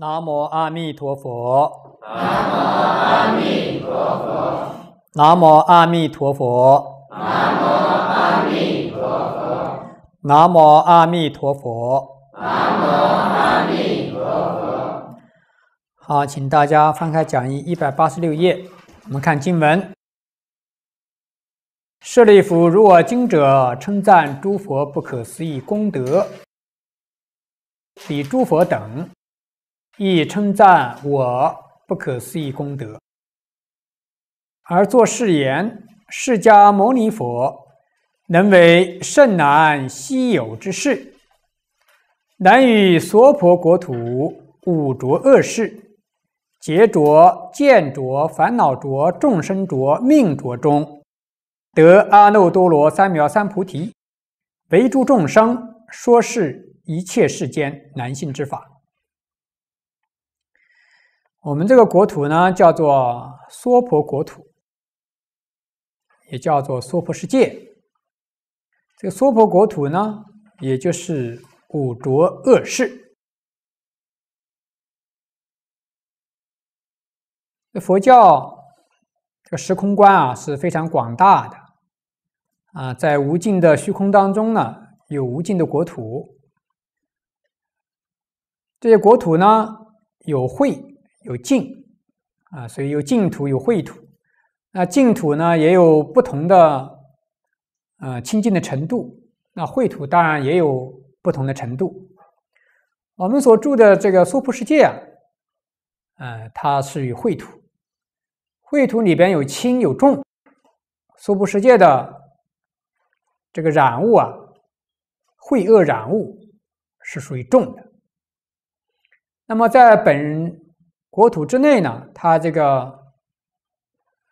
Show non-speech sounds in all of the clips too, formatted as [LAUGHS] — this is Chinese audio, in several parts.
南无阿弥陀佛，南无阿弥陀佛，南无阿弥陀佛，南无阿弥陀佛，南无阿弥陀佛。好，请大家翻开讲义一百八十六页，我们看经文。舍利弗，若经者，称赞诸佛不可思议功德，比诸佛等。亦称赞我不可思议功德，而作誓言：释迦牟尼佛能为甚难稀有之事，难与娑婆国土五浊恶世，劫浊、见浊、烦恼浊、众生浊、命浊中，得阿耨多罗三藐三菩提，为诸众生说是一切世间难信之法。我们这个国土呢，叫做娑婆国土，也叫做娑婆世界。这个娑婆国土呢，也就是五浊恶世。那佛教这个时空观啊，是非常广大的啊，在无尽的虚空当中呢，有无尽的国土。这些国土呢，有会。有净啊，所以有净土，有秽土。那净土呢，也有不同的呃清净的程度；那秽土当然也有不同的程度。我们所住的这个娑婆世界啊，呃，它是与秽土，秽土里边有轻有重。娑婆世界的这个染物啊，秽恶染物是属于重的。那么在本。国土之内呢，它这个，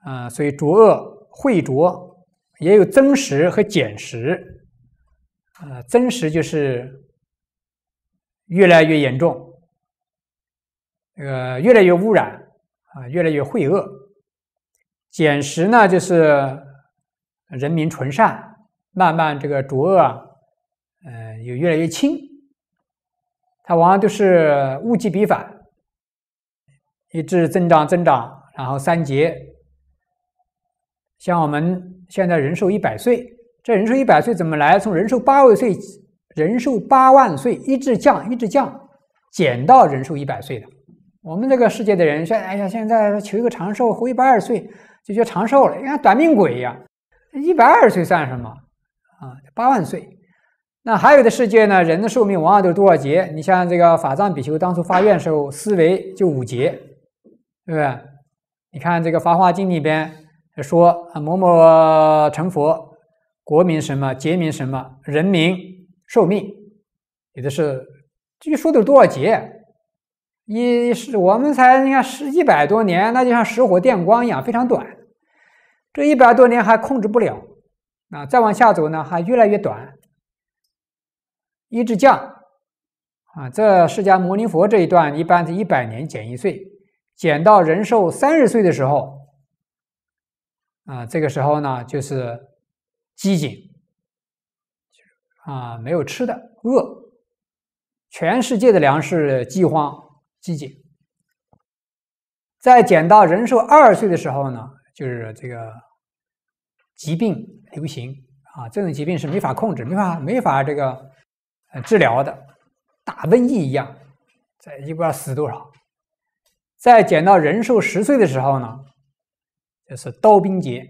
啊，所以浊恶秽浊也有增实和减实，啊，增实就是越来越严重，这个越来越污染啊，越来越秽恶；减实呢，就是人民纯善，慢慢这个浊恶，啊，呃，有越来越轻。它往往都是物极必反。一直增长增长，然后三节。像我们现在人寿一百岁，这人寿一百岁怎么来？从人寿八万岁，人寿八万岁一直降，一直降，减到人寿一百岁的。我们这个世界的人说：“哎呀，现在求一个长寿，活一百二十岁，就叫长寿了，你看短命鬼呀，一百二十岁算什么啊？八万岁。那还有的世界呢，人的寿命往往都是多少节？你像这个法藏比丘当初发愿时候，思维就五节，对不对？你看这个《法华经》里边说啊，某某成佛，国名什么，劫名什么，人名寿命，有的是，据说都是多少劫？一是我们才你看是一百多年，那就像石火电光一样，非常短。这一百多年还控制不了啊！再往下走呢，还越来越短，一直降啊！这释迦牟尼佛这一段，一般是一百年减一岁。减到人寿三十岁的时候，啊，这个时候呢就是饥馑，啊，没有吃的，饿，全世界的粮食饥荒，饥馑。再减到人寿二十岁的时候呢，就是这个疾病流行，啊，这种疾病是没法控制，没法没法这个治疗的，大瘟疫一样，在也不知道死多少。在减到人寿十岁的时候呢，就是刀兵劫，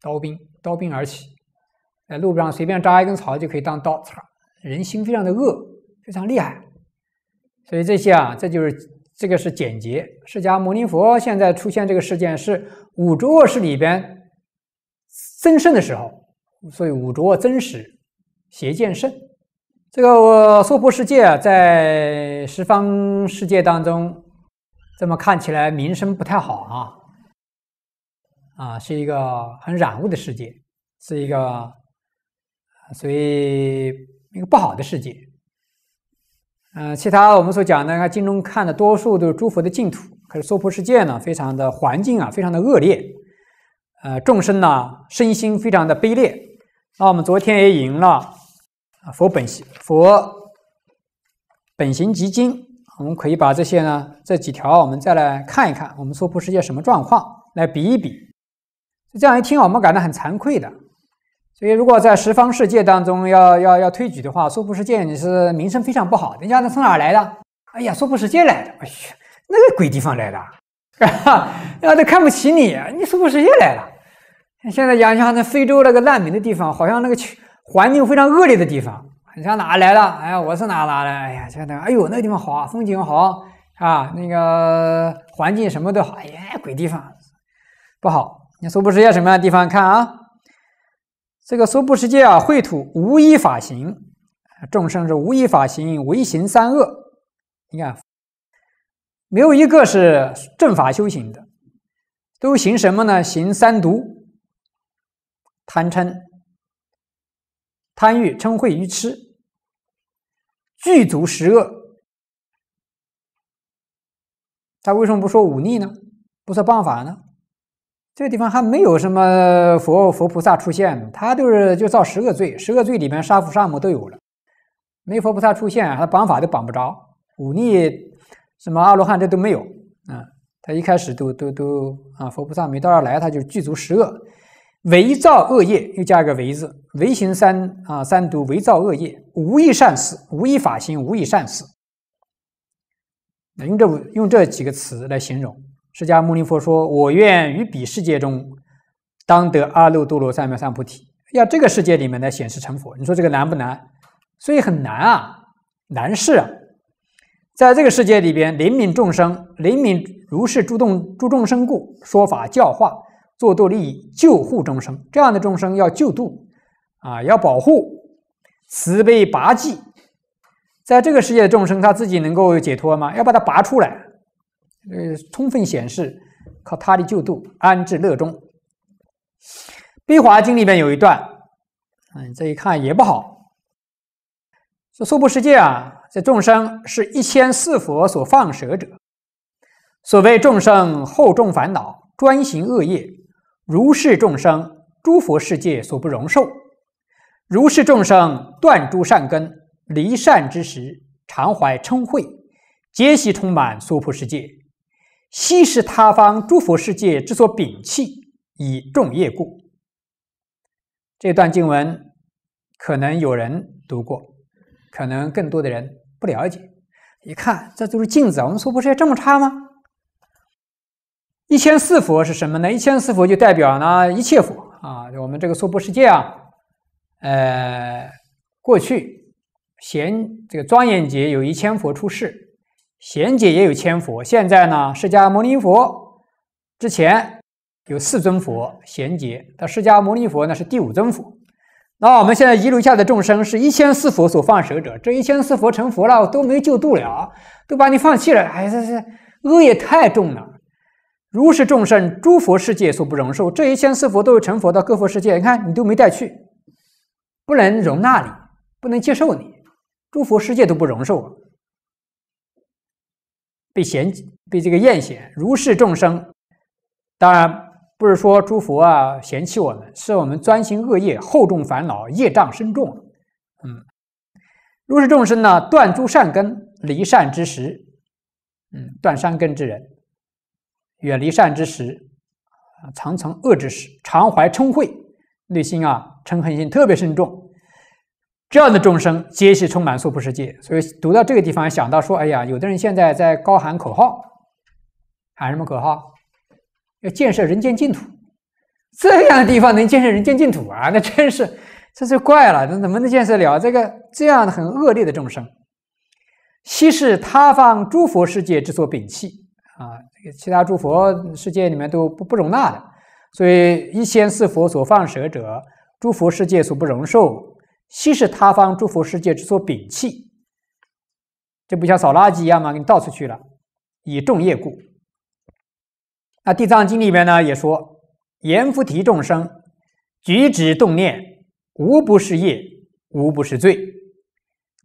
刀兵，刀兵而起，在路上随便扎一根草就可以当刀子了。人心非常的恶，非常厉害。所以这些啊，这就是这个是简洁。释迦牟尼佛现在出现这个事件，是五浊恶世里边增盛的时候，所以五浊增实，邪见盛。这个娑婆世界啊，在十方世界当中。这么看起来，名声不太好啊，啊，是一个很染污的世界，是一个，所以一个不好的世界。嗯，其他我们所讲的，经中看的，多数都是诸佛的净土，可是娑婆世界呢，非常的环境啊，非常的恶劣，呃，众生呢，身心非常的卑劣。那我们昨天也引了，佛本行，佛本行集经。我们可以把这些呢，这几条我们再来看一看。我们说，婆世界什么状况？来比一比，这样一听我们感到很惭愧的。所以，如果在十方世界当中要要要推举的话，说婆世界你是名声非常不好，人家从哪来的？哎呀，娑婆世界来的，哎呀，那个鬼地方来的，啊，[LAUGHS] 人家都看不起你，你娑婆世界来了。现在讲一下那非洲那个难民的地方，好像那个环境非常恶劣的地方。你上哪来了？哎呀，我是哪来的？哎呀，这等，哎呦，那个地方好，风景好啊，那个环境什么都好。哎呀，鬼地方，不好。你娑布世界什么样的地方？看啊，这个娑布世界啊，秽土无一法行，众生是无一法行，唯行三恶。你看，没有一个是正法修行的，都行什么呢？行三毒，贪嗔。贪欲、嗔恚、愚痴，具足十恶。他为什么不说忤逆呢？不说棒法呢？这个地方还没有什么佛佛菩萨出现，他就是就造十个罪，十个罪里面杀父杀母都有了。没佛菩萨出现，他绑法都绑不着，忤逆什么阿罗汉这都没有啊。他一开始都都都啊，佛菩萨没到这儿来，他就具足十恶。为造恶业，又加一个为字，为行三啊三毒，为造恶业，无一善事，无一法行，无一善事。那用这用这几个词来形容，释迦牟尼佛说：“我愿于彼世界中，当得阿耨多罗三藐三菩提。”要这个世界里面来显示成佛，你说这个难不难？所以很难啊，难事啊，在这个世界里边，怜悯众生，怜悯如是诸动诸众生故，说法教化。作度利益，救护众生，这样的众生要救度啊，要保护，慈悲拔济，在这个世界的众生，他自己能够解脱吗？要把它拔出来，呃，充分显示靠他的救度，安置乐中。悲华经里面有一段，嗯，这一看也不好，这娑婆世界啊，这众生是一千四佛所放舍者，所谓众生厚重烦恼，专行恶业。如是众生，诸佛世界所不容受；如是众生断诸善根，离善之时，常怀嗔恚，皆悉充满娑婆世界。悉是他方诸佛世界之所摒弃，以众业故。这段经文，可能有人读过，可能更多的人不了解。一看，这都是镜子我们娑婆世界这么差吗？一千四佛是什么呢？一千四佛就代表呢一切佛啊，我们这个娑婆世界啊，呃，过去贤这个庄严劫有一千佛出世，贤劫也有千佛。现在呢，释迦牟尼佛之前有四尊佛，贤劫，他释迦牟尼佛呢是第五尊佛。那我们现在遗留下的众生是一千四佛所放舍者，这一千四佛成佛了，都没救度了，都把你放弃了。哎，这是恶也太重了。如是众生，诸佛世界所不容受。这一千四佛都有成佛到各佛世界，你看你都没带去，不能容纳你，不能接受你，诸佛世界都不容受，被嫌被这个厌嫌。如是众生，当然不是说诸佛啊嫌弃我们，是我们专心恶业，厚重烦恼，业障深重。嗯，如是众生呢，断诸善根，离善之时，嗯，断善根之人。远离善之时，常存恶之时，常怀嗔恚，内心啊嗔恨心特别深重。这样的众生，皆是充满娑婆世界。所以读到这个地方，想到说：哎呀，有的人现在在高喊口号，喊什么口号？要建设人间净土。这样的地方能建设人间净土啊？那真是，这就怪了。那怎么能建设了？这个这样的很恶劣的众生，昔是他方诸佛世界之所摒弃啊。其他诸佛世界里面都不不容纳的，所以一仙四佛所放舍者，诸佛世界所不容受，悉是他方诸佛世界之所摒弃，这不像扫垃圾一样嘛，给你倒出去了，以众业故。那《地藏经》里面呢也说，阎浮提众生举止动念，无不是业，无不是罪，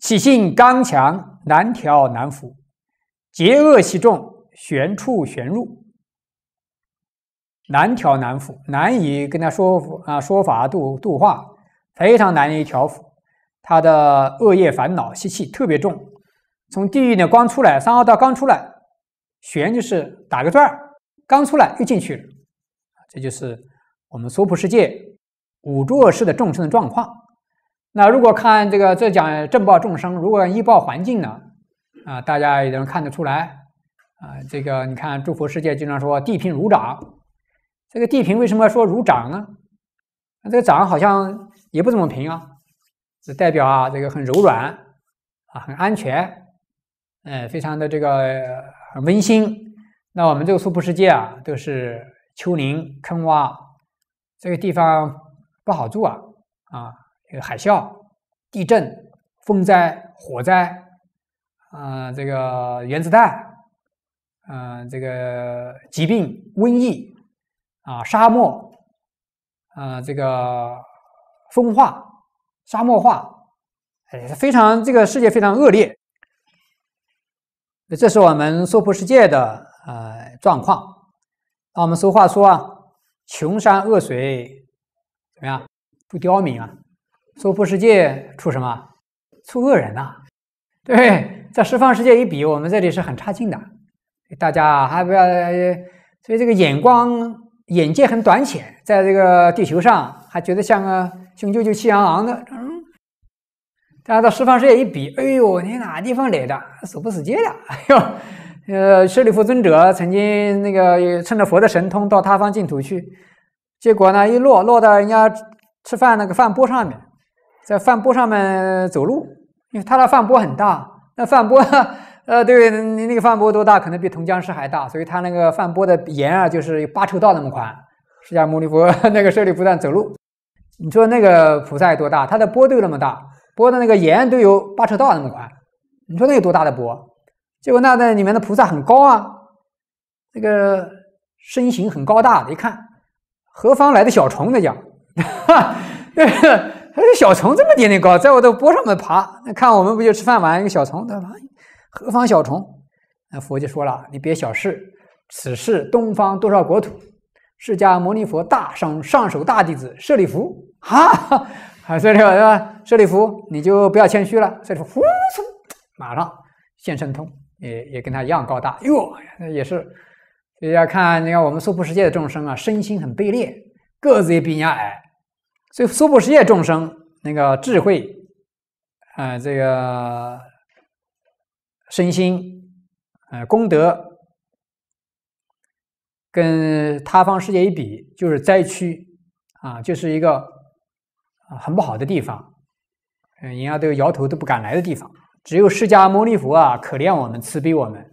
起性刚强，难调难服，结恶习重。玄处玄入，难调难伏，难以跟他说啊说法度度化，非常难以调服。他的恶业烦恼习气特别重，从地狱呢刚出来，三恶道刚出来，玄就是打个转儿，刚出来又进去了。这就是我们娑婆世界五浊恶世的众生的状况。那如果看这个，这讲正报众生，如果依报环境呢，啊，大家也能看得出来。啊，这个你看，诸佛世界经常说地平如掌，这个地平为什么说如掌呢？那这个掌好像也不怎么平啊，只代表啊这个很柔软啊，很安全，呃，非常的这个很温馨。那我们这个娑婆世界啊，都是丘陵坑洼，这个地方不好住啊啊，这个海啸、地震、风灾、火灾，啊，这个原子弹。呃，这个疾病、瘟疫啊，沙漠，呃，这个风化、沙漠化，哎，非常这个世界非常恶劣。这是我们娑婆世界的呃状况。那我们俗话说啊，“穷山恶水怎么样，出刁民啊。”娑婆世界出什么？出恶人呐。对，在十方世界一比，我们这里是很差劲的。大家还不要，所以这个眼光、眼界很短浅，在这个地球上还觉得像个雄赳赳、气昂昂的。嗯，大家到十方世界一比，哎呦，你哪地方来的？死不死界的，[LAUGHS] 哎呦，呃，舍利弗尊者曾经那个趁着佛的神通到他方净土去，结果呢，一落落到人家吃饭那个饭钵上面，在饭钵上面走路，因为他的饭钵很大，那饭钵。呃，对你那个泛波多大？可能比铜江石还大，所以它那个泛波的沿啊，就是有八车道那么宽。释迦牟尼佛 [LAUGHS] 那个舍利不断走路，你说那个菩萨有多大？它的波都有那么大，波的那个沿都有八车道那么宽。你说那有多大的波？结果那那里面的菩萨很高啊，那个身形很高大，一看，何方来的小虫？子 [LAUGHS] 讲，那个小虫这么点点高，在我的波上面爬。那看我们不就吃饭碗，一个小虫在何方小虫？那佛就说了：“你别小视此事，东方多少国土？释迦牟尼佛大上上首大弟子舍利弗，哈，舍利弗是吧？舍利弗，你就不要谦虚了。舍利弗，呼，马上现神通，也也跟他一样高大哟。也是，要看你看我们娑婆世界的众生啊，身心很卑劣，个子也比人家矮，所以娑婆世界众生那个智慧，啊，这个。”身心，呃，功德，跟他方世界一比，就是灾区，啊，就是一个啊很不好的地方，嗯，人家都摇头都不敢来的地方。只有释迦牟尼佛啊，可怜我们，慈悲我们，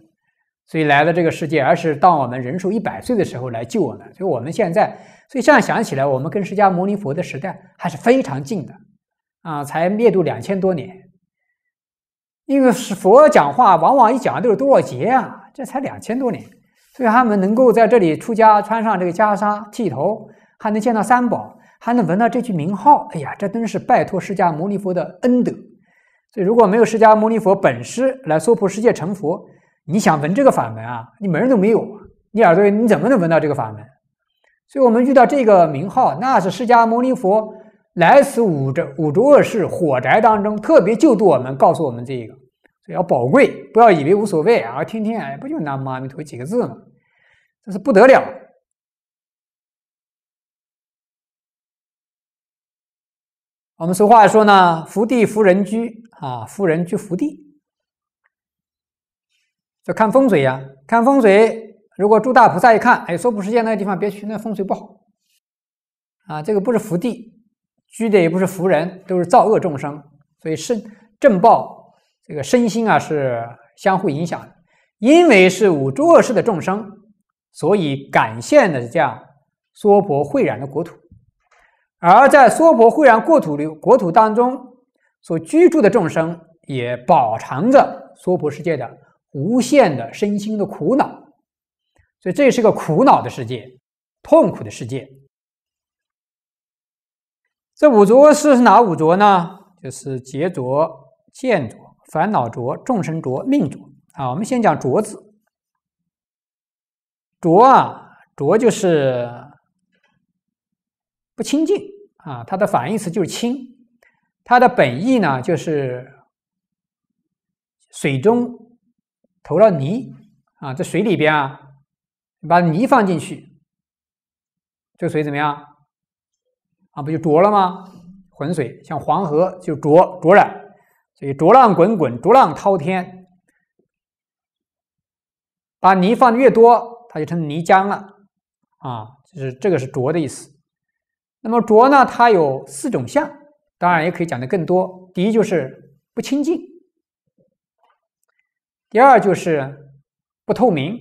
所以来到这个世界，而是当我们人寿一百岁的时候来救我们。所以我们现在，所以现在想起来，我们跟释迦牟尼佛的时代还是非常近的，啊，才灭度两千多年。因为是佛讲话，往往一讲都是多少劫啊，这才两千多年，所以他们能够在这里出家，穿上这个袈裟，剃头，还能见到三宝，还能闻到这句名号，哎呀，这真是拜托释迦牟尼佛的恩德。所以如果没有释迦牟尼佛本师来娑婆世界成佛，你想闻这个法门啊，你门都没有，你耳朵你怎么能闻到这个法门？所以我们遇到这个名号，那是释迦牟尼佛。来此五洲五洲恶世火宅当中，特别救度我们，告诉我们这个，所以要宝贵，不要以为无所谓啊！听听，哎，不就拿阿弥陀几个字吗？这是不得了。我们俗话说呢，福地福人居啊，福人居福地，就看风水呀。看风水，如果住大菩萨一看，哎，说不实现那个地方别去，那风水不好啊，这个不是福地。居的也不是福人，都是造恶众生，所以身正报这个身心啊是相互影响的。因为是五诸恶世的众生，所以感现的这样娑婆秽染的国土；而在娑婆秽染国土里，国土当中所居住的众生，也饱尝着娑婆世界的无限的身心的苦恼，所以这是个苦恼的世界，痛苦的世界。这五浊是是哪五浊呢？就是劫浊、见浊、烦恼浊、众生浊、命浊啊。我们先讲浊字，浊啊，浊就是不清净啊。它的反义词就是清。它的本意呢，就是水中投了泥啊，在水里边啊，把泥放进去，这水怎么样？那不就浊了吗？浑水像黄河就浊浊染，所以浊浪滚滚，浊浪滔天。把泥放的越多，它就成泥浆了。啊，就是这个是浊的意思。那么浊呢，它有四种象，当然也可以讲的更多。第一就是不清净，第二就是不透明，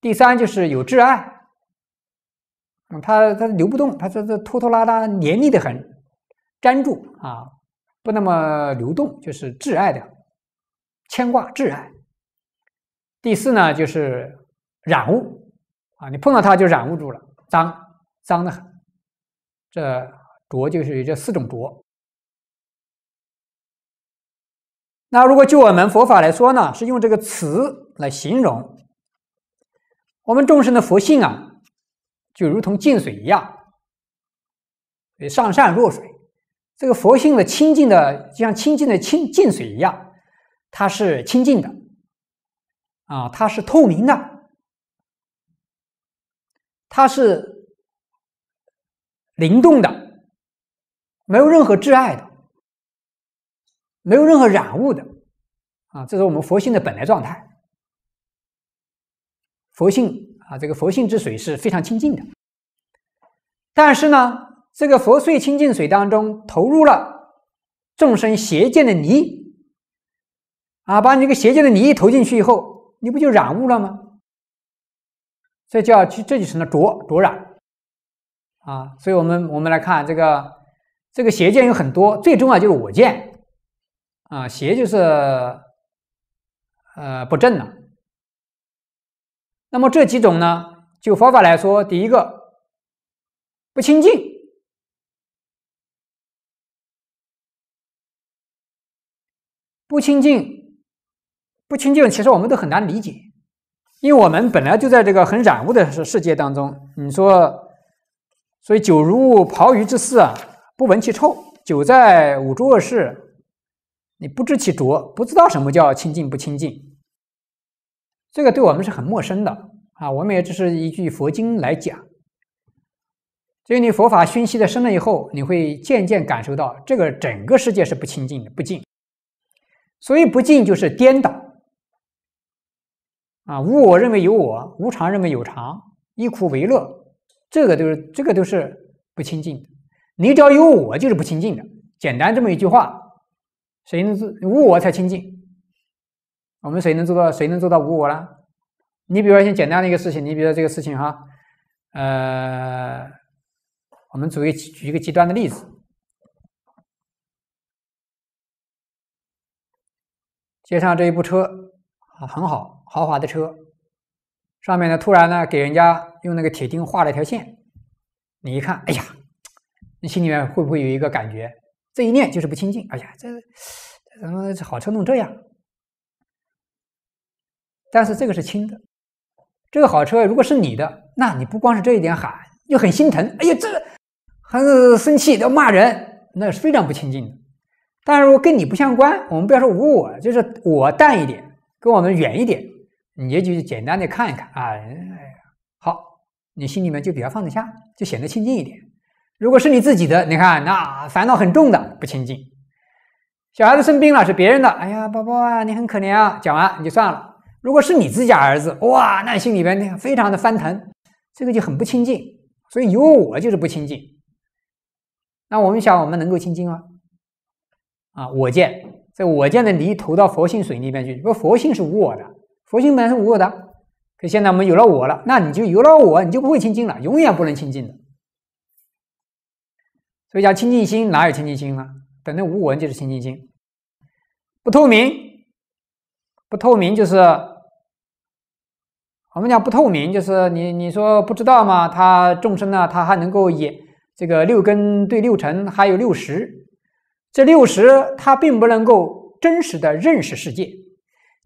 第三就是有挚爱，它它流不动，它这这拖拖拉拉，黏腻的很，粘住啊，不那么流动，就是挚爱的牵挂，挚爱。第四呢，就是染物啊，你碰到它就染污住了，脏脏的很。这浊就是这四种浊。那如果就我们佛法来说呢，是用这个词来形容我们众生的佛性啊。就如同净水一样，上善若水。这个佛性的清净的，就像清净的清净水一样，它是清净的，啊，它是透明的，它是灵动的，没有任何挚爱的，没有任何染物的，啊，这是我们佛性的本来状态，佛性。啊，这个佛性之水是非常清净的，但是呢，这个佛碎清净水当中投入了众生邪见的泥，啊，把你这个邪见的泥投进去以后，你不就染污了吗？这叫这就成了浊浊染，啊，所以我们我们来看这个这个邪见有很多，最重要就是我见，啊，邪就是呃不正了。那么这几种呢，就佛法来说，第一个不清净，不清净，不清净，其实我们都很难理解，因为我们本来就在这个很染污的世世界当中。你说，所以酒如泡鱼之肆啊，不闻其臭；酒在五浊恶世，你不知其浊，不知道什么叫清净不清净。这个对我们是很陌生的啊，我们也只是一句佛经来讲。所以你佛法熏习的深了以后，你会渐渐感受到，这个整个世界是不清净的，不净。所以不净就是颠倒啊，无我认为有我，无常认为有常，以苦为乐，这个都是这个都是不清净的。你只要有我，就是不清净的。简单这么一句话，谁能自无我才清净。我们谁能做到？谁能做到无我呢？你比如说一些简单的一个事情，你比如说这个事情哈，呃，我们举一举一个极端的例子，街上这一部车啊，很好豪华的车，上面呢突然呢给人家用那个铁钉画了一条线，你一看，哎呀，你心里面会不会有一个感觉？这一念就是不清净。哎呀，这怎么好车弄这样？但是这个是轻的，这个好车如果是你的，那你不光是这一点喊，又很心疼，哎呀，这个还是生气要骂人，那是非常不清净的。但是如果跟你不相关，我们不要说无我，就是我淡一点，跟我们远一点，你也就简单的看一看啊，好，你心里面就比较放得下，就显得亲近一点。如果是你自己的，你看那烦恼很重的，不清净。小孩子生病了是别人的，哎呀，宝宝啊，你很可怜啊。讲完你就算了。如果是你自家儿子，哇，那心里边呢非常的翻腾，这个就很不清净。所以有我就是不清净。那我们想，我们能够清净吗？啊，我见，在我见的泥投到佛性水里面去，不，佛性是无我的，佛性本来是无我的。可现在我们有了我了，那你就有了我，你就不会清净了，永远不能清净的。所以讲清净心，哪有清净心呢？等那无我，就是清净心，不透明，不透明就是。我们讲不透明，就是你你说不知道嘛？他众生呢，他还能够以这个六根对六尘，还有六识，这六识他并不能够真实的认识世界。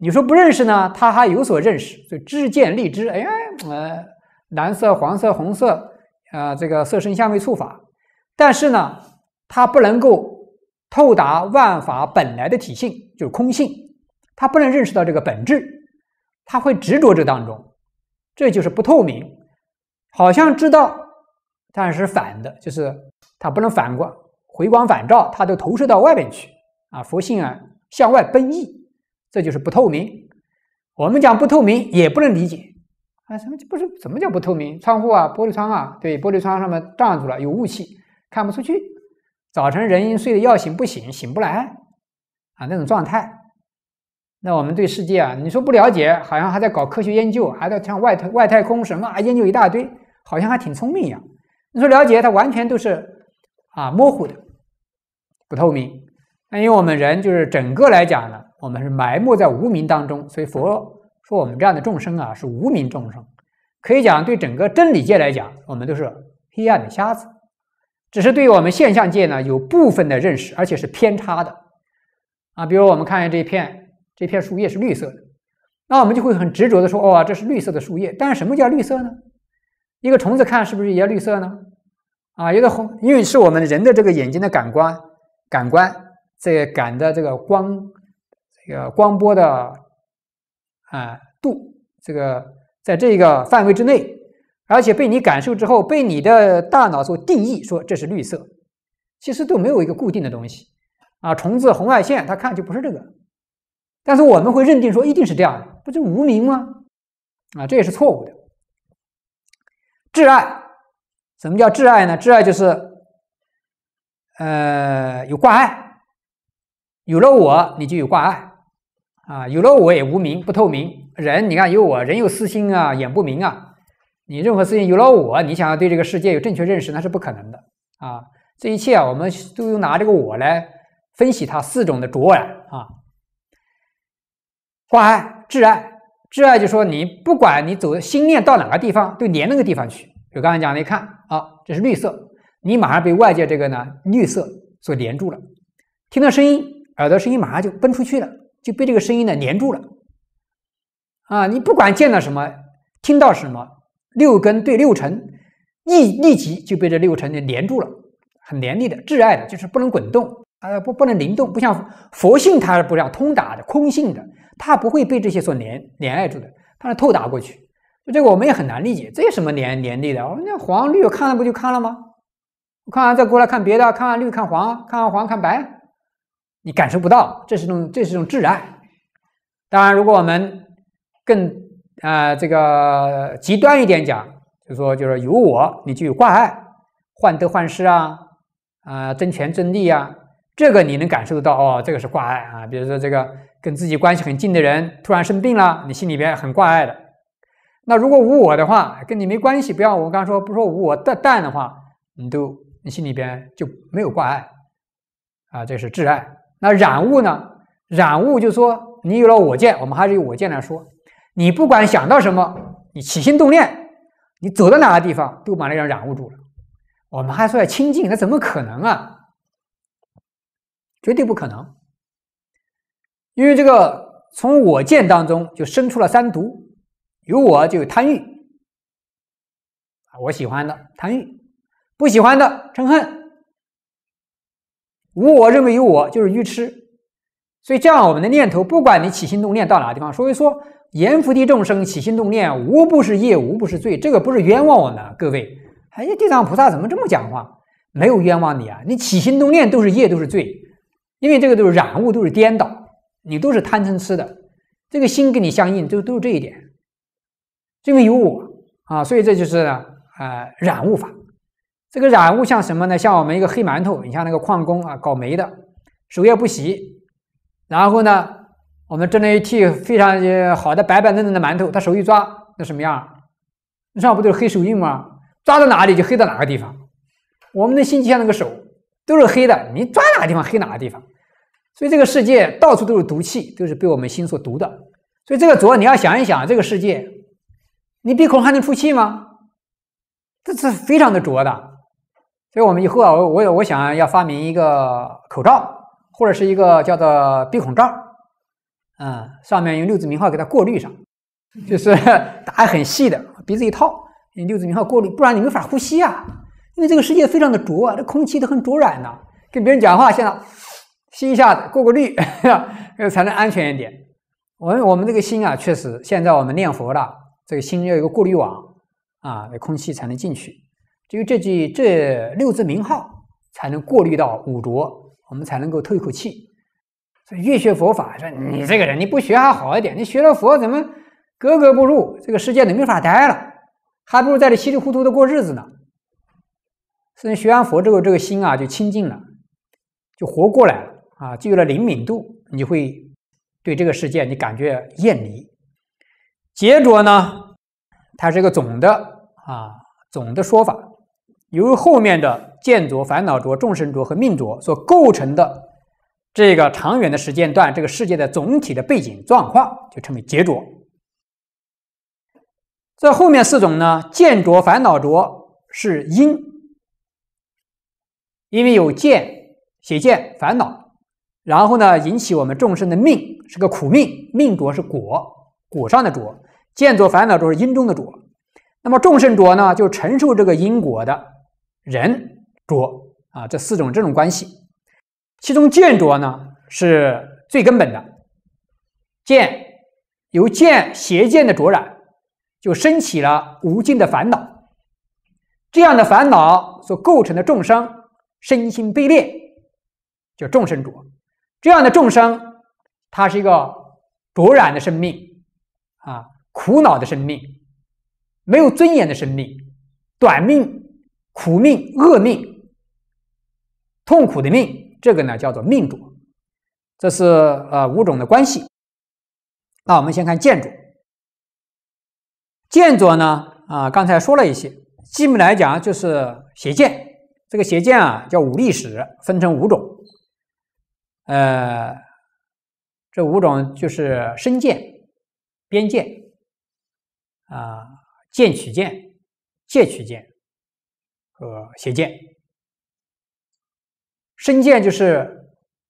你说不认识呢？他还有所认识，就知见立知，哎，呃，蓝色、黄色、红色，啊，这个色身相位触法。但是呢，他不能够透达万法本来的体性，就是空性。他不能认识到这个本质，他会执着这当中。这就是不透明，好像知道，但是反的，就是它不能反光、回光返照，它都投射到外面去啊。佛性啊，向外奔逸，这就是不透明。我们讲不透明也不能理解啊，什么不是？什么叫不透明？窗户啊，玻璃窗啊，对，玻璃窗上面涨住了，有雾气，看不出去。早晨人睡得要醒不醒，醒不来啊，那种状态。那我们对世界啊，你说不了解，好像还在搞科学研究，还在像外太外太空什么啊研究一大堆，好像还挺聪明一样。你说了解，它完全都是啊模糊的、不透明。那因为我们人就是整个来讲呢，我们是埋没在无名当中，所以佛说我们这样的众生啊是无名众生。可以讲对整个真理界来讲，我们都是黑暗的瞎子，只是对于我们现象界呢有部分的认识，而且是偏差的啊。比如我们看下这一片。这片树叶是绿色的，那我们就会很执着的说，哦这是绿色的树叶。但是什么叫绿色呢？一个虫子看是不是也绿色呢？啊，一个红，因为是我们人的这个眼睛的感官，感官在感的这个光，这个光波的啊度，这个在这个范围之内，而且被你感受之后，被你的大脑所定义说这是绿色，其实都没有一个固定的东西啊。虫子红外线它看就不是这个。但是我们会认定说一定是这样的，不就无明吗？啊，这也是错误的。挚爱，什么叫挚爱呢？挚爱就是，呃，有挂碍，有了我，你就有挂碍啊。有了我也无明不透明。人，你看有我，人有私心啊，眼不明啊。你任何事情有了我，你想要对这个世界有正确认识，那是不可能的啊。这一切啊，我们都用拿这个我来分析它四种的浊染啊。化爱、挚爱、挚爱，就说你不管你走心念到哪个地方，都连那个地方去。就刚才讲的，一看啊，这是绿色，你马上被外界这个呢绿色所连住了。听到声音，耳朵声音马上就奔出去了，就被这个声音呢连住了。啊，你不管见到什么，听到什么，六根对六尘，立立即就被这六尘呢连住了，很连力的，挚爱的，就是不能滚动啊，不不能灵动，不像佛性它是不这通达的，空性的。他不会被这些所连连爱住的，他是透达过去。这个我们也很难理解，这有什么连连力的？我们那黄绿看了不就看了吗？我看完再过来看别的，看完绿看黄，看完黄看白，你感受不到，这是一种这是一种挚爱。当然，如果我们更啊这个极端一点讲，就说就是有我，你就有挂碍，患得患失啊，啊争权争利啊，这个你能感受得到哦，这个是挂碍啊。比如说这个。跟自己关系很近的人突然生病了，你心里边很挂碍的。那如果无我的话，跟你没关系，不要。我刚刚说不说无我的淡的话，你都你心里边就没有挂碍啊，这是挚爱。那染物呢？染物就说，你有了我见，我们还是以我见来说。你不管想到什么，你起心动念，你走到哪个地方，都把那人染物住了。我们还说要清净，那怎么可能啊？绝对不可能。因为这个从我见当中就生出了三毒，有我就有贪欲我喜欢的贪欲；不喜欢的嗔恨；无我认为有我就是愚痴。所以这样我们的念头，不管你起心动念到哪个地方，所以说，阎浮提众生起心动念，无不是业，无不是罪。这个不是冤枉我呢，各位。哎呀，地藏菩萨怎么这么讲话？没有冤枉你啊！你起心动念都是业，都是罪，因为这个都是染物，都是颠倒。你都是贪嗔痴的，这个心跟你相应，就都是这一点。因为有我啊，所以这就是呃染物法。这个染物像什么呢？像我们一个黑馒头，你像那个矿工啊，搞煤的，手也不洗，然后呢，我们蒸了一屉非常好的白白嫩嫩的馒头，他手一抓，那什么样？那上不都是黑手印吗？抓到哪里就黑到哪个地方。我们的心就像那个手，都是黑的，你抓哪个地方黑哪个地方。所以这个世界到处都是毒气，都是被我们心所毒的。所以这个浊，你要想一想，这个世界，你鼻孔还能出气吗？这是非常的浊的。所以，我们以后啊，我我我想要发明一个口罩，或者是一个叫做鼻孔罩，啊，上面用六字名号给它过滤上，就是 [LAUGHS] 打很细的鼻子一套，用六字名号过滤，不然你没法呼吸啊。因为这个世界非常的浊，这空气都很浊染的。跟别人讲话像。心下过过滤，[LAUGHS] 才能安全一点。我们我们这个心啊，确实现在我们念佛了，这个心要有个过滤网啊，空气才能进去。只有这句这六字名号才能过滤到五浊，我们才能够透一口气。所以越学佛法，说你这个人你不学还好一点，你学了佛怎么格格不入？这个世界都没法待了，还不如在这稀里糊涂的过日子呢。所以学完佛之后，这个心啊就清净了，就活过来了。啊，具有了灵敏度，你会对这个世界你感觉厌离。杰浊呢，它是一个总的啊，总的说法，由后面的见浊、烦恼浊、众生浊和命浊所构成的这个长远的时间段，这个世界的总体的背景状况，就称为杰浊。这后面四种呢，见浊、烦恼浊是因，因为有见、邪见、烦恼。然后呢，引起我们众生的命是个苦命，命浊是果，果上的浊，见浊烦恼浊是因中的浊。那么众生浊呢，就承受这个因果的人浊啊，这四种这种关系，其中见浊呢是最根本的，见由见邪见的浊染，就生起了无尽的烦恼，这样的烦恼所构成的众生身心卑劣，叫众生浊。这样的众生，他是一个浊染的生命，啊，苦恼的生命，没有尊严的生命，短命、苦命、恶命、痛苦的命，这个呢叫做命主，这是呃五种的关系。那我们先看建筑，建筑呢啊，刚才说了一些，基本来讲就是邪见，这个邪见啊叫五历史，分成五种。呃，这五种就是身见、边见、啊、见取见、戒取见和邪见。身见就是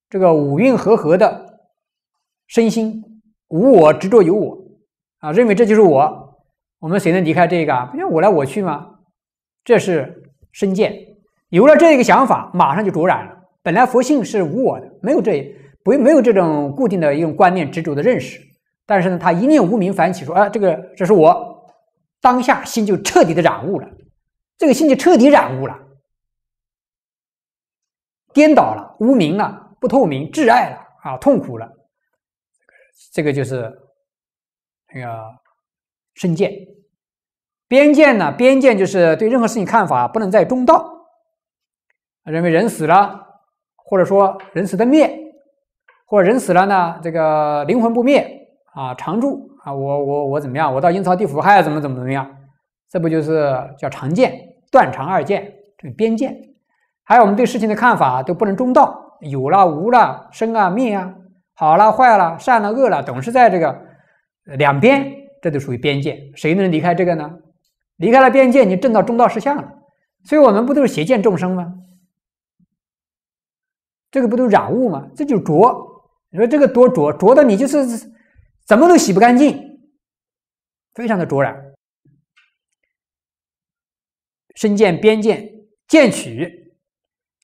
这个五蕴合合的身心无我执着有我啊，认为这就是我，我们谁能离开这个？不就我来我去嘛，这是身见。有了这个想法，马上就着染了。本来佛性是无我的，没有这不没有这种固定的一种观念执着的认识，但是呢，他一念无明反起说啊，这个这是我，当下心就彻底的染污了，这个心就彻底染污了，颠倒了，无名了，不透明，挚爱了啊，痛苦了，这个就是那个身见，边见呢？边见就是对任何事情看法不能再中道，认为人死了。或者说人死灯灭，或者人死了呢，这个灵魂不灭啊，常住啊，我我我怎么样？我到阴曹地府还要怎么怎么怎么样？这不就是叫常见断常二见，这边见？还有我们对事情的看法都不能中道，有了无了，生啊灭啊，好了坏了，善了恶了，总是在这个两边，这都属于边界，谁能离开这个呢？离开了边界，你证到中道实相了。所以我们不都是邪见众生吗？这个不都染物吗？这就是浊。你说这个多浊，浊的你就是怎么都洗不干净，非常的浊染。身见、边见、见取、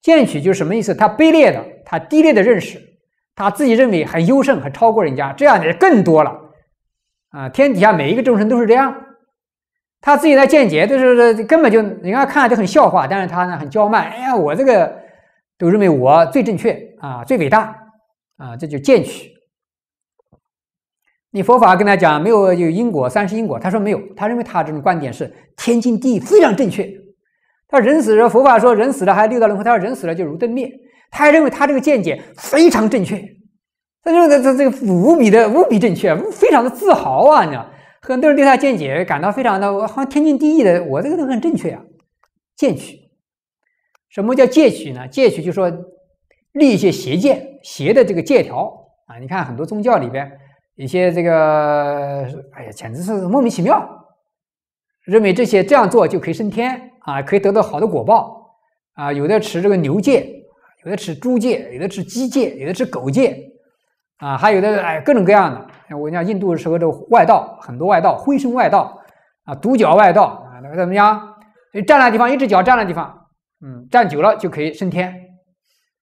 见取就是什么意思？他卑劣的，他低劣的认识，他自己认为很优胜，很超过人家，这样的更多了。啊，天底下每一个众生都是这样，他自己在见解就是根本就人家看就很笑话，但是他呢很骄慢。哎呀，我这个。就认为我最正确啊，最伟大啊，这就见取。你佛法跟他讲没有有因果，三世因果，他说没有，他认为他这种观点是天经地义，非常正确。他说人死了，佛法说人死了还六道轮回，他说人死了就如灯灭，他还认为他这个见解非常正确。他认为他这个无比的无比正确，非常的自豪啊！你知道，很多人对他见解感到非常的，好像天经地义的，我这个都很正确啊，见取。什么叫借取呢？借取就说立一些邪见，邪的这个借条啊！你看很多宗教里边一些这个，哎呀，简直是莫名其妙，认为这些这样做就可以升天啊，可以得到好的果报啊！有的持这个牛戒，有的持猪戒，有的持鸡戒，有的持狗戒啊，还有的哎，各种各样的。我讲印度时候这个外道很多，外道灰身外道啊，独角外道啊，那个怎么样？站那地方，一只脚站那地方。嗯，站久了就可以升天，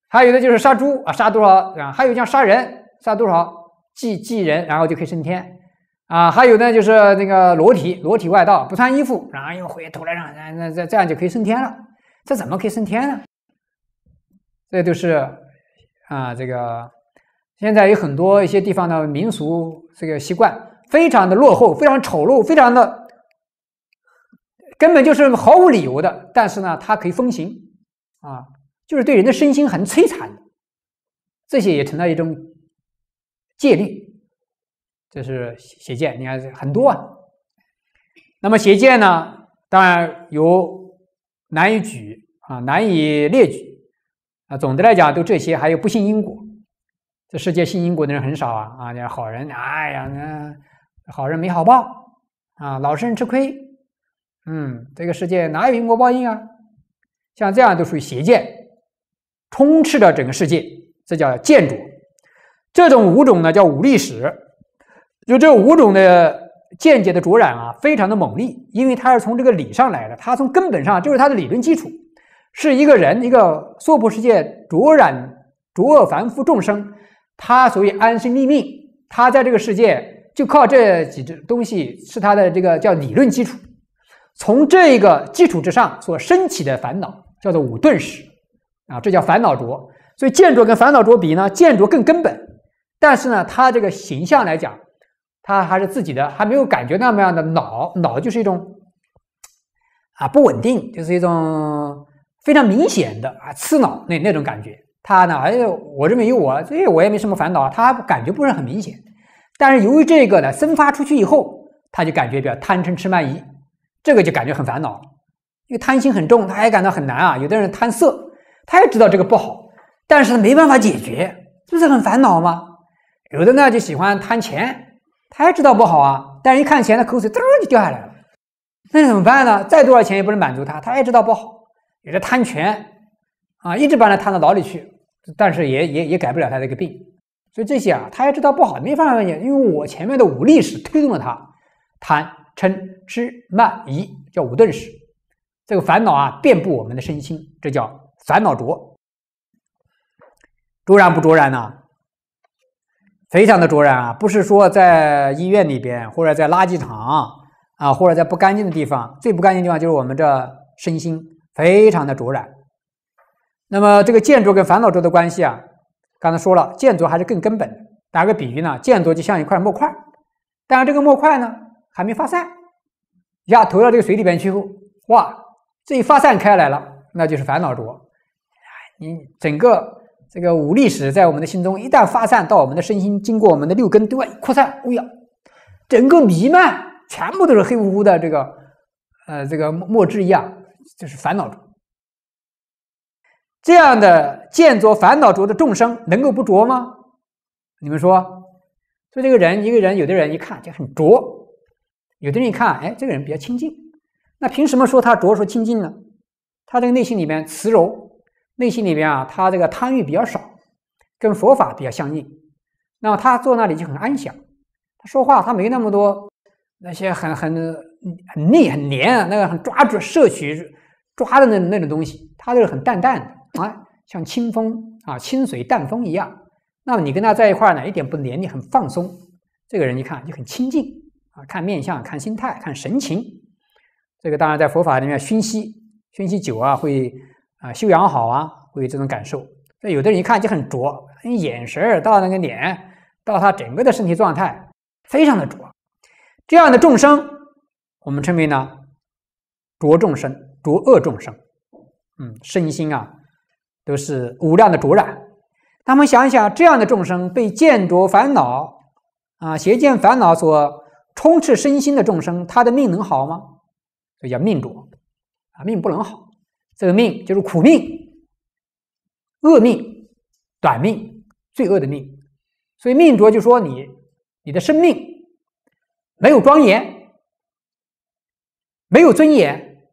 还有的就是杀猪啊，杀多少啊？还有像杀人，杀多少祭祭人，然后就可以升天啊？还有呢，就是那个裸体，裸体外道，不穿衣服，然后又回头来让，那那这样就可以升天了？这怎么可以升天呢？这都是啊，这个现在有很多一些地方的民俗这个习惯，非常的落后，非常丑陋，非常的。根本就是毫无理由的，但是呢，它可以风行啊，就是对人的身心很摧残的。这些也成了一种戒律，这是邪见。你看很多啊。那么邪见呢，当然有难以举啊，难以列举啊。总的来讲，都这些还有不信因果。这世界信因果的人很少啊啊！好人，哎呀，那好人没好报啊，老实人吃亏。嗯，这个世界哪有因果报应啊？像这样都属于邪见，充斥着整个世界，这叫见浊。这种五种呢叫五力史，就这五种的见解的卓染啊，非常的猛烈。因为它是从这个理上来的，它从根本上就是它的理论基础，是一个人一个娑婆世界卓染浊恶凡夫众生，他所谓安身立命，他在这个世界就靠这几只东西是他的这个叫理论基础。从这个基础之上所升起的烦恼叫做五顿识，啊，这叫烦恼浊。所以见浊跟烦恼浊比呢，见浊更根本。但是呢，他这个形象来讲，他还是自己的，还没有感觉那么样的恼恼，就是一种啊不稳定，就是一种非常明显的啊痴恼那那种感觉。他呢，哎，我认为有我，以我也没什么烦恼，他感觉不是很明显。但是由于这个呢，生发出去以后，他就感觉比较贪嗔痴慢疑。这个就感觉很烦恼，因为贪心很重，他也感到很难啊。有的人贪色，他也知道这个不好，但是他没办法解决，是不是很烦恼吗？有的呢就喜欢贪钱，他也知道不好啊，但是一看钱，他口水滋就掉下来了，那怎么办呢？再多少钱也不能满足他，他也知道不好。有的贪权啊，一直把他贪到牢里去，但是也也也改不了他这个病，所以这些啊，他也知道不好，没办法解决，因为我前面的武力是推动了他贪嗔。痴慢疑叫五顿时。这个烦恼啊遍布我们的身心，这叫烦恼浊。浊然不浊然呢？非常的浊然啊，不是说在医院里边或者在垃圾场啊，或者在不干净的地方，最不干净的地方就是我们这身心，非常的浊然。那么这个建筑跟烦恼浊的关系啊，刚才说了，建筑还是更根本。打个比喻呢，建筑就像一块木块，但是这个木块呢还没发散。一下投到这个水里边去，哇，这一发散开来了，那就是烦恼浊。你整个这个五力时在我们的心中一旦发散到我们的身心，经过我们的六根对外扩散，哎呀，整个弥漫全部都是黑乎乎的这个呃这个墨汁一样，就是烦恼浊。这样的见着烦恼浊的众生能够不浊吗？你们说，所以这个人一个人，有的人一看就很浊。有的人一看，哎，这个人比较亲近，那凭什么说他着说亲近呢？他这个内心里面慈柔，内心里面啊，他这个贪欲比较少，跟佛法比较相应。那么他坐那里就很安详，他说话他没那么多那些很很很腻很黏啊，那个很抓住摄取抓的那那种东西，他就是很淡淡的啊，像清风啊，清水淡风一样。那么你跟他在一块呢，一点不黏，腻，很放松。这个人一看就很亲近。看面相，看心态，看神情。这个当然在佛法里面熏习，熏习久啊，会啊修养好啊，会有这种感受。那有的人一看就很浊，从眼神儿到那个脸，到他整个的身体状态，非常的浊。这样的众生，我们称为呢浊众生、浊恶众生。嗯，身心啊都是无量的浊染。那么想一想，这样的众生被见浊烦恼啊、邪见烦恼所。充斥身心的众生，他的命能好吗？这叫命浊啊，命不能好。这个命就是苦命、恶命、短命、罪恶的命。所以命浊就说你你的生命没有庄严，没有尊严，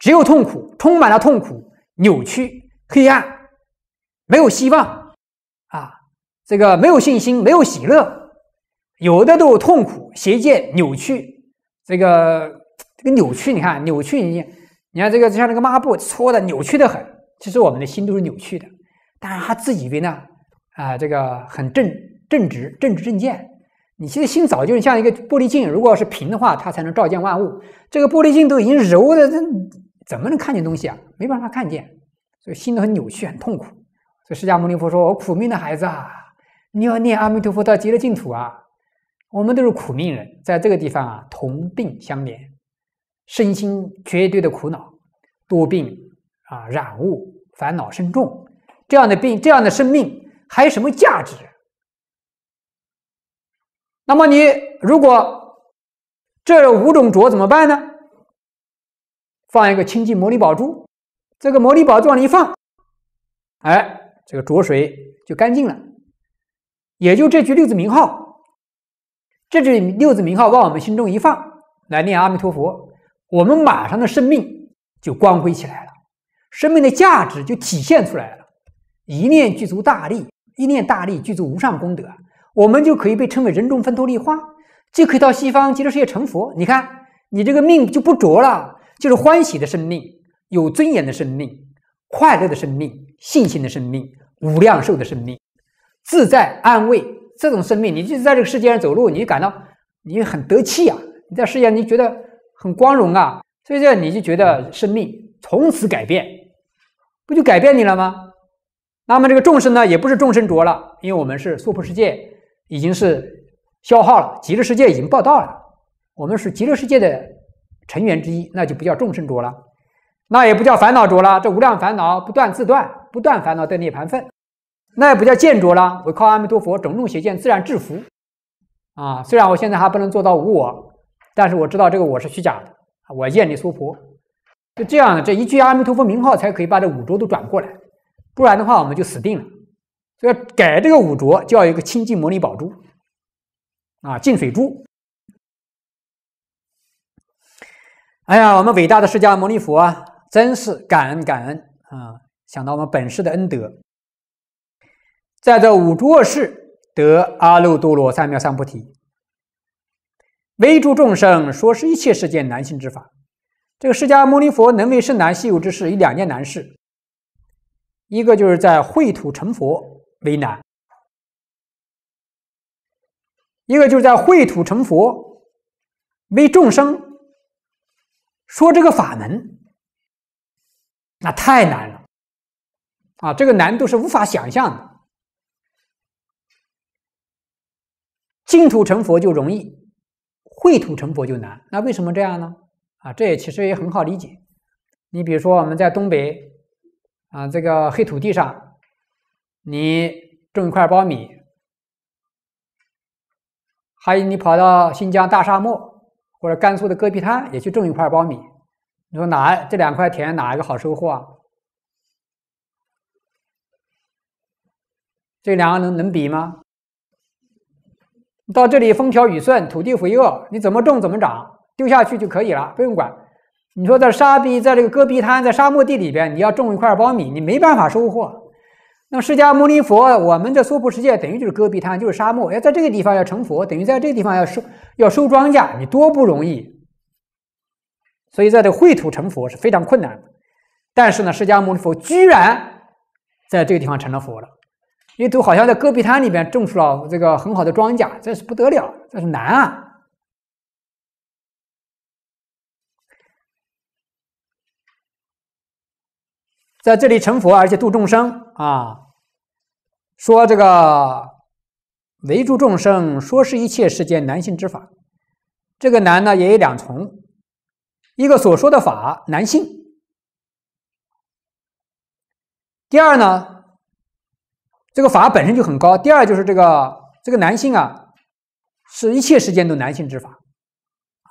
只有痛苦，充满了痛苦、扭曲、黑暗，没有希望啊，这个没有信心，没有喜乐。有的都有痛苦，邪见扭曲，这个这个扭曲，你看扭曲你，你看这个就像那个抹布搓的扭曲的很。其实我们的心都是扭曲的，但是他自以为呢啊，这个很正正直正直正见。你其实心早就像一个玻璃镜，如果要是平的话，它才能照见万物。这个玻璃镜都已经柔的，这怎么能看见东西啊？没办法看见，所以心都很扭曲很痛苦。所以释迦牟尼佛说：“我苦命的孩子啊，你要念阿弥陀佛到极乐净土啊。”我们都是苦命人，在这个地方啊，同病相怜，身心绝对的苦恼，多病啊，染物，烦恼深重，这样的病，这样的生命还有什么价值？那么你如果这五种浊怎么办呢？放一个清净魔力宝珠，这个魔力宝珠往里一放，哎，这个浊水就干净了，也就这句六字名号。这句六字名号往我们心中一放，来念阿弥陀佛，我们马上的生命就光辉起来了，生命的价值就体现出来了。一念具足大力，一念大力具足无上功德，我们就可以被称为人中分陀利花，就可以到西方极乐世界成佛。你看，你这个命就不浊了，就是欢喜的生命，有尊严的生命，快乐的生命，信心的生命，无量寿的生命，自在安慰这种生命，你就在这个世界上走路，你感到你很得气啊！你在世界上你觉得很光荣啊！所以这你就觉得生命从此改变，不就改变你了吗？那么这个众生呢，也不是众生浊了，因为我们是娑婆世界，已经是消耗了，极乐世界已经报道了，我们是极乐世界的成员之一，那就不叫众生浊了，那也不叫烦恼浊了，这无量烦恼不断自断，不断烦恼的涅盘分。那也不叫见着了，我靠阿弥陀佛，种种邪见自然制服，啊，虽然我现在还不能做到无我，但是我知道这个我是虚假的，我念你娑婆，就这样，这一句阿弥陀佛名号才可以把这五浊都转过来，不然的话我们就死定了。所以改这个五浊就要一个清净摩尼宝珠，啊，净水珠。哎呀，我们伟大的释迦牟尼佛啊，真是感恩感恩啊，想到我们本世的恩德。在这五浊恶世得阿耨多罗三藐三菩提，为诸众生说是一切世间难行之法。这个释迦牟尼佛能为圣难希有之事，有两件难事：一个就是在秽土成佛为难；一个就是在秽土成佛为众生说这个法门，那太难了啊！这个难度是无法想象的。净土成佛就容易，秽土成佛就难。那为什么这样呢？啊，这也其实也很好理解。你比如说我们在东北，啊，这个黑土地上，你种一块苞米；还有你跑到新疆大沙漠或者甘肃的戈壁滩，也去种一块苞米。你说哪这两块田哪一个好收获啊？这两个能能比吗？到这里风调雨顺土地肥沃，你怎么种怎么长丢下去就可以了，不用管。你说在沙地，在这个戈壁滩，在沙漠地里边，你要种一块苞米，你没办法收获。那释迦牟尼佛，我们的娑婆世界等于就是戈壁滩，就是沙漠。要在这个地方要成佛，等于在这个地方要收要收庄稼，你多不容易。所以在这秽土成佛是非常困难。但是呢，释迦牟尼佛居然在这个地方成了佛了。也都好像在戈壁滩里边种出了这个很好的庄稼，这是不得了，这是难啊！在这里成佛，而且度众生啊，说这个围住众生，说是一切世间难信之法。这个难呢，也有两重：一个所说的法难信；第二呢。这个法本身就很高。第二就是这个这个男性啊，是一切时间都男性之法，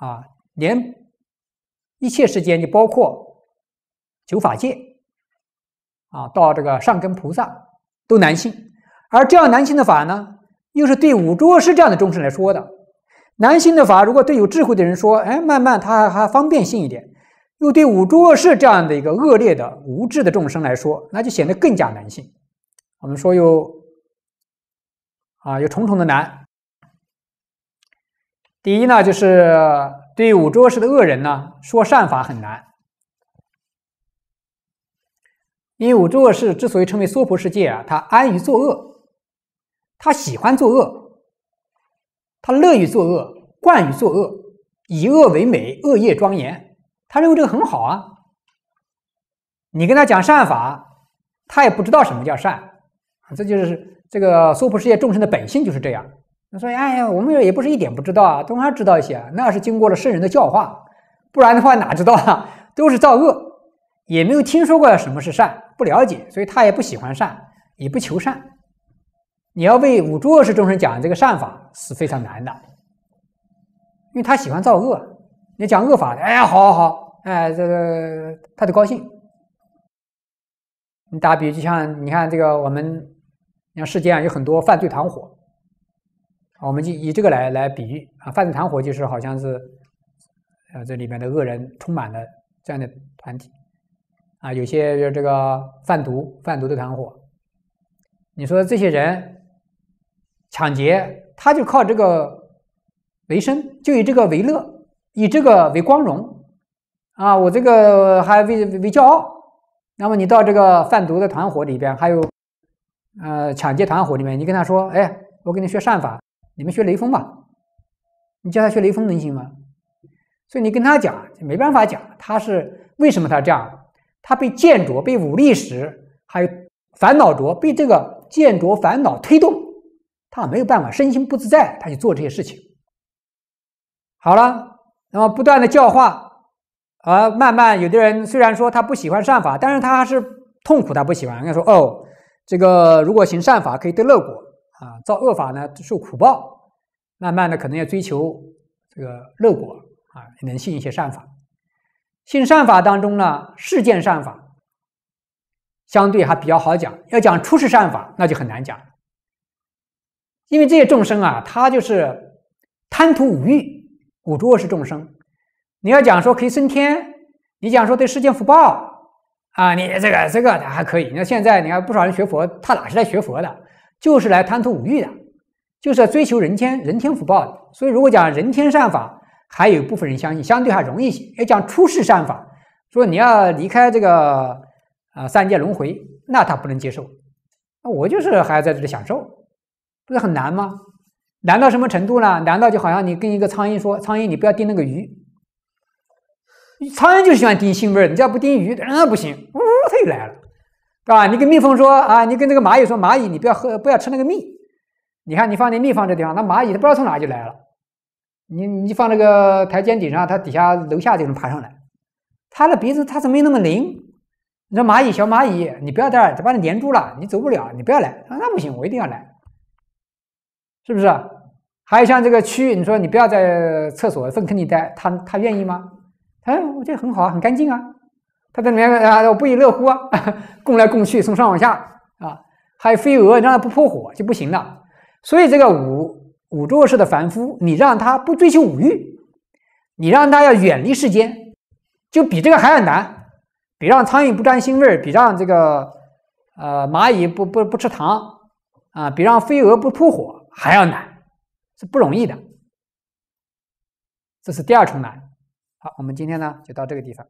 啊，连一切时间就包括九法界啊，到这个上根菩萨都男性。而这样男性的法呢，又是对五浊世这样的众生来说的。男性的法，如果对有智慧的人说，哎，慢慢他还还方便性一点；，又对五浊世这样的一个恶劣的无知的众生来说，那就显得更加难性。我们说有啊，有重重的难。第一呢，就是对五浊恶世的恶人呢，说善法很难，因为五浊恶世之所以称为娑婆世界啊，他安于作恶，他喜欢作恶，他乐于作恶，惯于作恶，以恶为美，恶业庄严，他认为这个很好啊。你跟他讲善法，他也不知道什么叫善。这就是这个娑婆世界众生的本性就是这样。他说：“哎呀，我们也不是一点不知道啊，多少知道一些啊，那是经过了圣人的教化，不然的话哪知道啊？都是造恶，也没有听说过什么是善，不了解，所以他也不喜欢善，也不求善。你要为五浊恶世众生讲这个善法是非常难的，因为他喜欢造恶，你讲恶法，哎呀，好好好，哎，这个他就高兴。你打比，就像你看这个我们。”那世界上有很多犯罪团伙，我们就以这个来来比喻啊，犯罪团伙就是好像是，呃，这里面的恶人充满了这样的团体，啊，有些就是这个贩毒贩毒的团伙，你说这些人抢劫，他就靠这个为生，就以这个为乐，以这个为光荣，啊，我这个还为为骄傲。那么你到这个贩毒的团伙里边，还有。呃，抢劫团伙里面，你跟他说：“哎，我跟你学善法，你们学雷锋吧。”你叫他学雷锋能行吗？所以你跟他讲，没办法讲。他是为什么他这样？他被见浊、被武力时，还有烦恼浊，被这个见浊烦恼推动，他没有办法，身心不自在，他去做这些事情。好了，那么不断的教化，而慢慢有的人虽然说他不喜欢善法，但是他是痛苦，他不喜欢。人家说：“哦。”这个如果行善法可以得乐果啊，造恶法呢受苦报。慢慢的可能要追求这个乐果啊，能信一些善法。信善法当中呢，世间善法相对还比较好讲，要讲出世善法那就很难讲。因为这些众生啊，他就是贪图五欲五浊是众生，你要讲说可以升天，你讲说对世间福报。啊，你这个这个还可以。你看现在，你看不少人学佛，他哪是来学佛的，就是来贪图五欲的，就是要追求人间人天福报的。所以，如果讲人天善法，还有部分人相信，相对还容易些。要讲出世善法，说你要离开这个啊三界轮回，那他不能接受。那我就是还要在这里享受，不是很难吗？难到什么程度呢？难到就好像你跟一个苍蝇说：“苍蝇，你不要盯那个鱼。”苍蝇就喜欢叮腥味儿，你只要不盯鱼，当然不行。呜，它又来了，是吧？你跟蜜蜂说啊，你跟那个蚂蚁说，蚂蚁，你不要喝，不要吃那个蜜。你看，你放那蜜放这地方，那蚂蚁它不知道从哪就来了。你你放这个台阶顶上，它底下楼下就能爬上来。它的鼻子它怎么没那么灵。你说蚂蚁小蚂蚁，你不要在这儿，它把你粘住了，你走不了，你不要来。那不行，我一定要来，是不是？还有像这个蛆，你说你不要在厕所粪坑里待，它它愿意吗？哎，我这个很好啊，很干净啊，他在里面啊，不亦乐乎啊，[LAUGHS] 供来供去，从上往下啊，还有飞蛾，让它不扑火就不行了。所以这个五五座式的凡夫，你让他不追求五欲，你让他要远离世间，就比这个还要难。比让苍蝇不沾腥味比让这个呃蚂蚁不不不吃糖啊，比让飞蛾不扑火还要难，是不容易的。这是第二重难。好，我们今天呢就到这个地方。